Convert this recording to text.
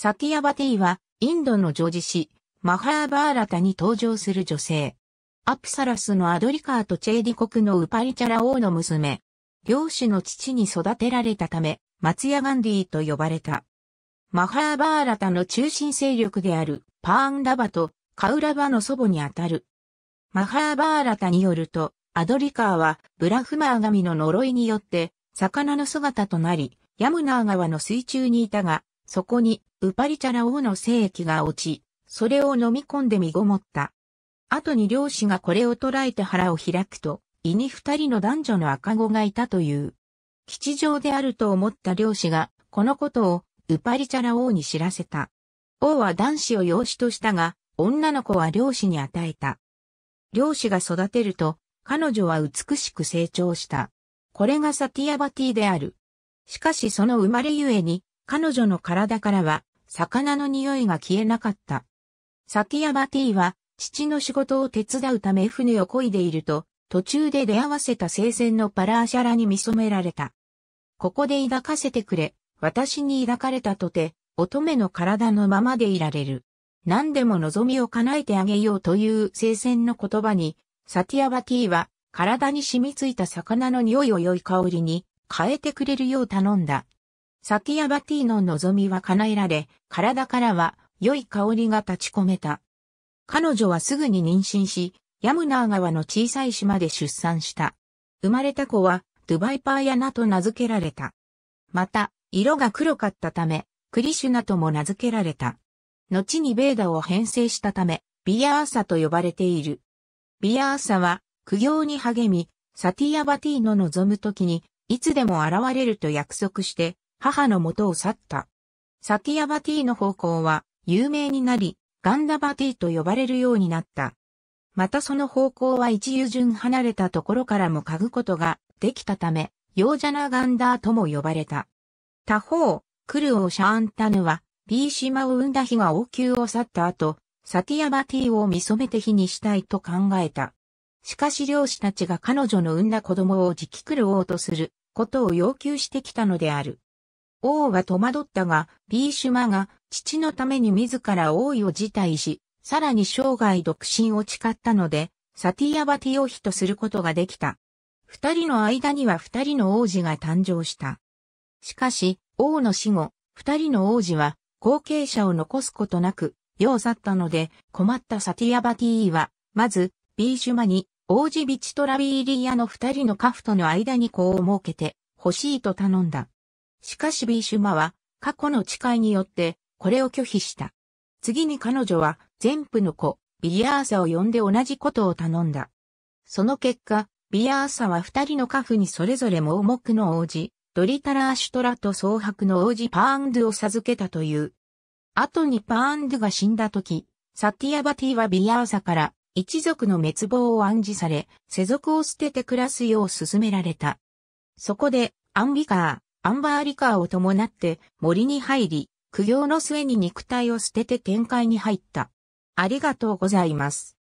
サティアバティは、インドの女児誌、マハーバーラタに登場する女性。アプサラスのアドリカーとチェーディ国のウパリチャラ王の娘。両氏の父に育てられたため、松屋ガンディと呼ばれた。マハーバーラタの中心勢力であるパーンラバとカウラバの祖母にあたる。マハーバーラタによると、アドリカーはブラフマー神の呪いによって魚の姿となり、ヤムナー川の水中にいたが、そこに、ウパリチャラ王の精液が落ち、それを飲み込んで身ごもった。後に漁師がこれを捕らえて腹を開くと、胃に二人の男女の赤子がいたという。吉祥であると思った漁師が、このことを、ウパリチャラ王に知らせた。王は男子を養子としたが、女の子は漁師に与えた。漁師が育てると、彼女は美しく成長した。これがサティアバティである。しかしその生まれゆえに、彼女の体からは、魚の匂いが消えなかった。サバティは、父の仕事を手伝うため船を漕いでいると、途中で出会わせた聖戦のパラーシャラに見染められた。ここで抱かせてくれ、私に抱かれたとて、乙女の体のままでいられる。何でも望みを叶えてあげようという聖戦の言葉に、サティアバティは体に染みついた魚の匂いを良い香りに変えてくれるよう頼んだ。サティアバティの望みは叶えられ、体からは良い香りが立ち込めた。彼女はすぐに妊娠し、ヤムナー川の小さい島で出産した。生まれた子は、ドゥバイパーヤナと名付けられた。また、色が黒かったため、クリシュナとも名付けられた。後にベーダを編成したため、ビアーサと呼ばれている。ビアーサは、苦行に励み、サティアバティの望む時に、いつでも現れると約束して、母の元を去った。サティアバティの方向は有名になり、ガンダバティと呼ばれるようになった。またその方向は一遊順離れたところからも嗅ぐことができたため、ヨージャナガンダーとも呼ばれた。他方、クルオーシャーンタヌは、ビーシマを生んだ日が王宮を去った後、サティアバティを見染めて日にしたいと考えた。しかし漁師たちが彼女の産んだ子供を直クルオとすることを要求してきたのである。王は戸惑ったが、ビーシュマが父のために自ら王位を辞退し、さらに生涯独身を誓ったので、サティアバティを妃とすることができた。二人の間には二人の王子が誕生した。しかし、王の死後、二人の王子は後継者を残すことなく、世を去ったので、困ったサティアバティは、まず、ビーシュマに、王子ビチトラビーリアの二人のカフとの間に子を設けて、欲しいと頼んだ。しかしビーシュマは過去の誓いによってこれを拒否した。次に彼女は全部の子、ビアーサを呼んで同じことを頼んだ。その結果、ビアーサは二人のカフにそれぞれ盲目の王子、ドリタラーシュトラと蒼白の王子パーンドゥを授けたという。後にパーンドゥが死んだ時、サティアバティはビアーサから一族の滅亡を暗示され、世俗を捨てて暮らすよう勧められた。そこで、アンビカー、アンバーリカーを伴って森に入り、苦行の末に肉体を捨てて展開に入った。ありがとうございます。